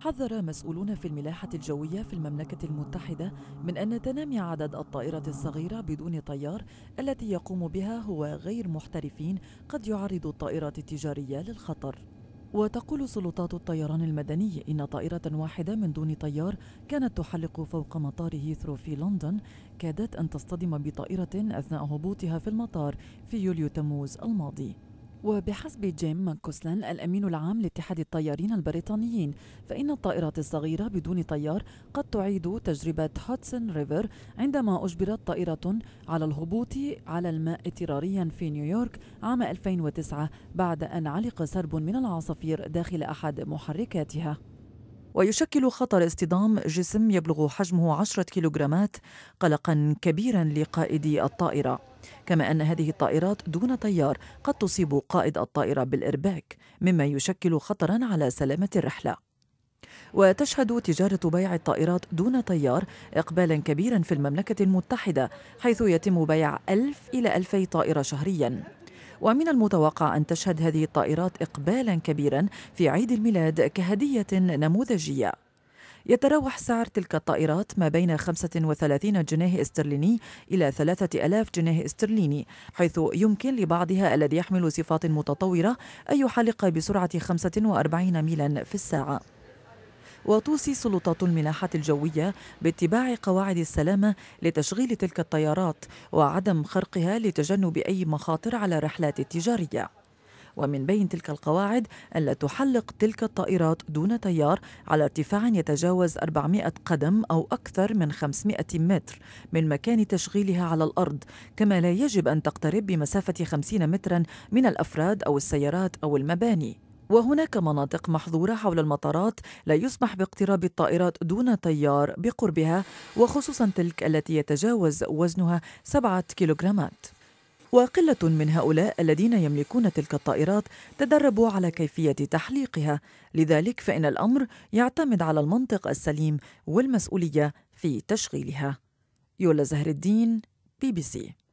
حذر مسؤولون في الملاحة الجوية في المملكة المتحدة من أن تنامي عدد الطائرة الصغيرة بدون طيار التي يقوم بها هو غير محترفين قد يعرض الطائرات التجارية للخطر وتقول سلطات الطيران المدني إن طائرة واحدة من دون طيار كانت تحلق فوق مطار هيثرو في لندن كادت أن تصطدم بطائرة أثناء هبوطها في المطار في يوليو تموز الماضي وبحسب جيم كوسلان الأمين العام لاتحاد الطيارين البريطانيين فإن الطائرات الصغيرة بدون طيار قد تعيد تجربة هاتسون ريفر عندما أجبرت طائرة على الهبوط على الماء اضطراريا في نيويورك عام 2009 بعد أن علق سرب من العصافير داخل أحد محركاتها ويشكل خطر اصطدام جسم يبلغ حجمه 10 كيلوغرامات قلقا كبيرا لقائدي الطائرة كما أن هذه الطائرات دون طيار قد تصيب قائد الطائرة بالإرباك مما يشكل خطرا على سلامة الرحلة وتشهد تجارة بيع الطائرات دون طيار إقبالا كبيرا في المملكة المتحدة حيث يتم بيع 1000 إلى 2000 طائرة شهريا ومن المتوقع أن تشهد هذه الطائرات إقبالا كبيرا في عيد الميلاد كهدية نموذجية يتراوح سعر تلك الطائرات ما بين 35 جنيه استرليني إلى 3000 جنيه استرليني حيث يمكن لبعضها الذي يحمل صفات متطورة أن يحلق بسرعة 45 ميلا في الساعة وتوصي سلطات الملاحة الجوية باتباع قواعد السلامة لتشغيل تلك الطيارات وعدم خرقها لتجنب أي مخاطر على الرحلات التجارية ومن بين تلك القواعد ألا تحلق تلك الطائرات دون تيار على ارتفاع يتجاوز 400 قدم أو أكثر من 500 متر من مكان تشغيلها على الأرض كما لا يجب أن تقترب بمسافة 50 مترا من الأفراد أو السيارات أو المباني وهناك مناطق محظورة حول المطارات لا يسمح باقتراب الطائرات دون طيار بقربها وخصوصا تلك التي يتجاوز وزنها سبعة كيلوغرامات وقلة من هؤلاء الذين يملكون تلك الطائرات تدربوا على كيفية تحليقها، لذلك فإن الأمر يعتمد على المنطق السليم والمسؤولية في تشغيلها. يولا زهر الدين بي بي سي